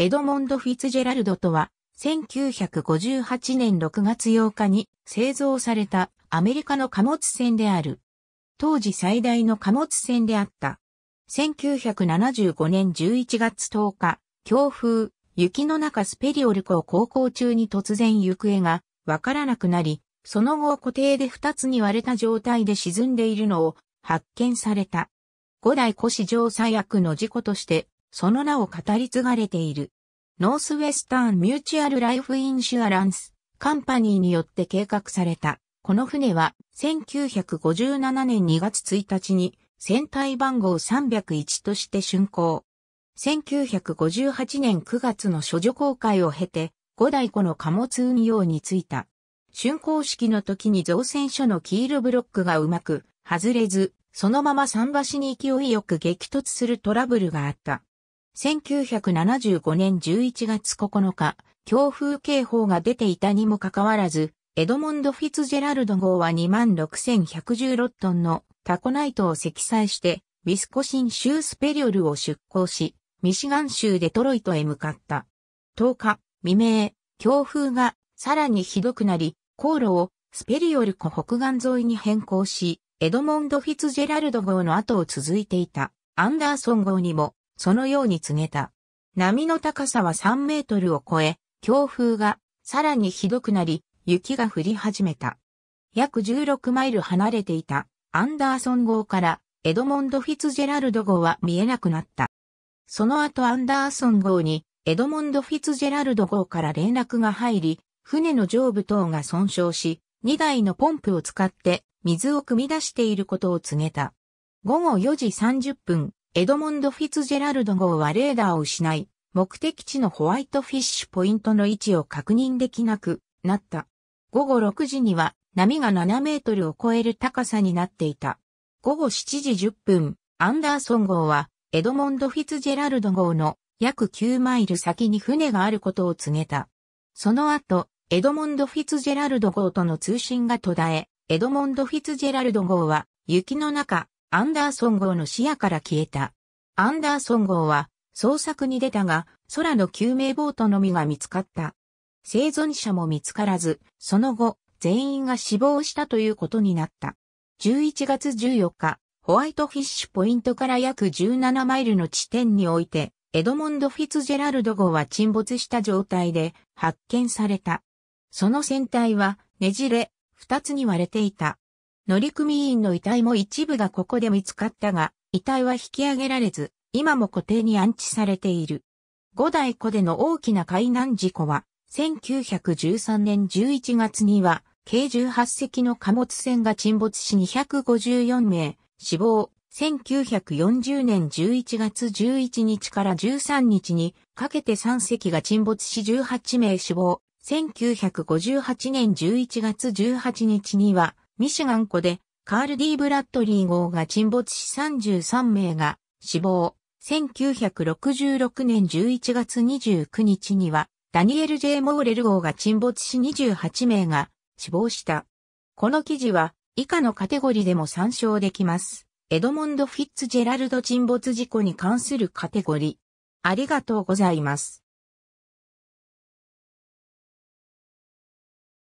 エドモンド・フィッツジェラルドとは、1958年6月8日に製造されたアメリカの貨物船である。当時最大の貨物船であった。1975年11月10日、強風、雪の中スペリオル湖を航行中に突然行方がわからなくなり、その後固定で2つに割れた状態で沈んでいるのを発見された。五代古史上最悪の事故として、その名を語り継がれている。ノースウェスタンミューチュアルライフインシュアランスカンパニーによって計画された。この船は1957年2月1日に船体番号301として竣工。1958年9月の処女公開を経て五代湖の貨物運用に就いた。竣工式の時に造船所の黄色ブロックがうまく外れず、そのまま桟橋に勢いよく激突するトラブルがあった。1975年11月9日、強風警報が出ていたにもかかわらず、エドモンド・フィツジェラルド号は26,116トンのタコナイトを積載して、ウィスコシン州スペリオルを出港し、ミシガン州デトロイトへ向かった。10日、未明、強風がさらにひどくなり、航路をスペリオル湖北岸沿いに変更し、エドモンド・フィツジェラルド号の後を続いていたアンダーソン号にもそのように告げた。波の高さは3メートルを超え、強風がさらにひどくなり、雪が降り始めた。約16マイル離れていたアンダーソン号からエドモンド・フィツジェラルド号は見えなくなった。その後アンダーソン号にエドモンド・フィツジェラルド号から連絡が入り、船の上部等が損傷し、2台のポンプを使って水を汲み出していることを告げた。午後4時30分、エドモンド・フィツジェラルド号はレーダーを失い、目的地のホワイトフィッシュポイントの位置を確認できなくなった。午後6時には波が7メートルを超える高さになっていた。午後7時10分、アンダーソン号はエドモンド・フィツジェラルド号の約9マイル先に船があることを告げた。その後、エドモンド・フィツジェラルド号との通信が途絶え、エドモンド・フィツジェラルド号は雪の中、アンダーソン号の視野から消えた。アンダーソン号は捜索に出たが、空の救命ボートのみが見つかった。生存者も見つからず、その後、全員が死亡したということになった。11月14日、ホワイトフィッシュポイントから約17マイルの地点において、エドモンド・フィツジェラルド号は沈没した状態で発見された。その船体はねじれ、二つに割れていた。乗組員の遺体も一部がここで見つかったが、遺体は引き上げられず、今も固定に安置されている。五代湖での大きな海難事故は、1913年11月には、計18隻の貨物船が沈没し254名、死亡。1940年11月11日から13日にかけて3隻が沈没し18名死亡。1958年11月18日にはミシガン湖でカール・ D・ ブラッドリー号が沈没し33名が死亡。1966年11月29日には、ダニエル・ジェイモーレル号が沈没し28名が死亡した。この記事は以下のカテゴリーでも参照できます。エドモンド・フィッツジェラルド沈没事故に関するカテゴリー。ありがとうございます。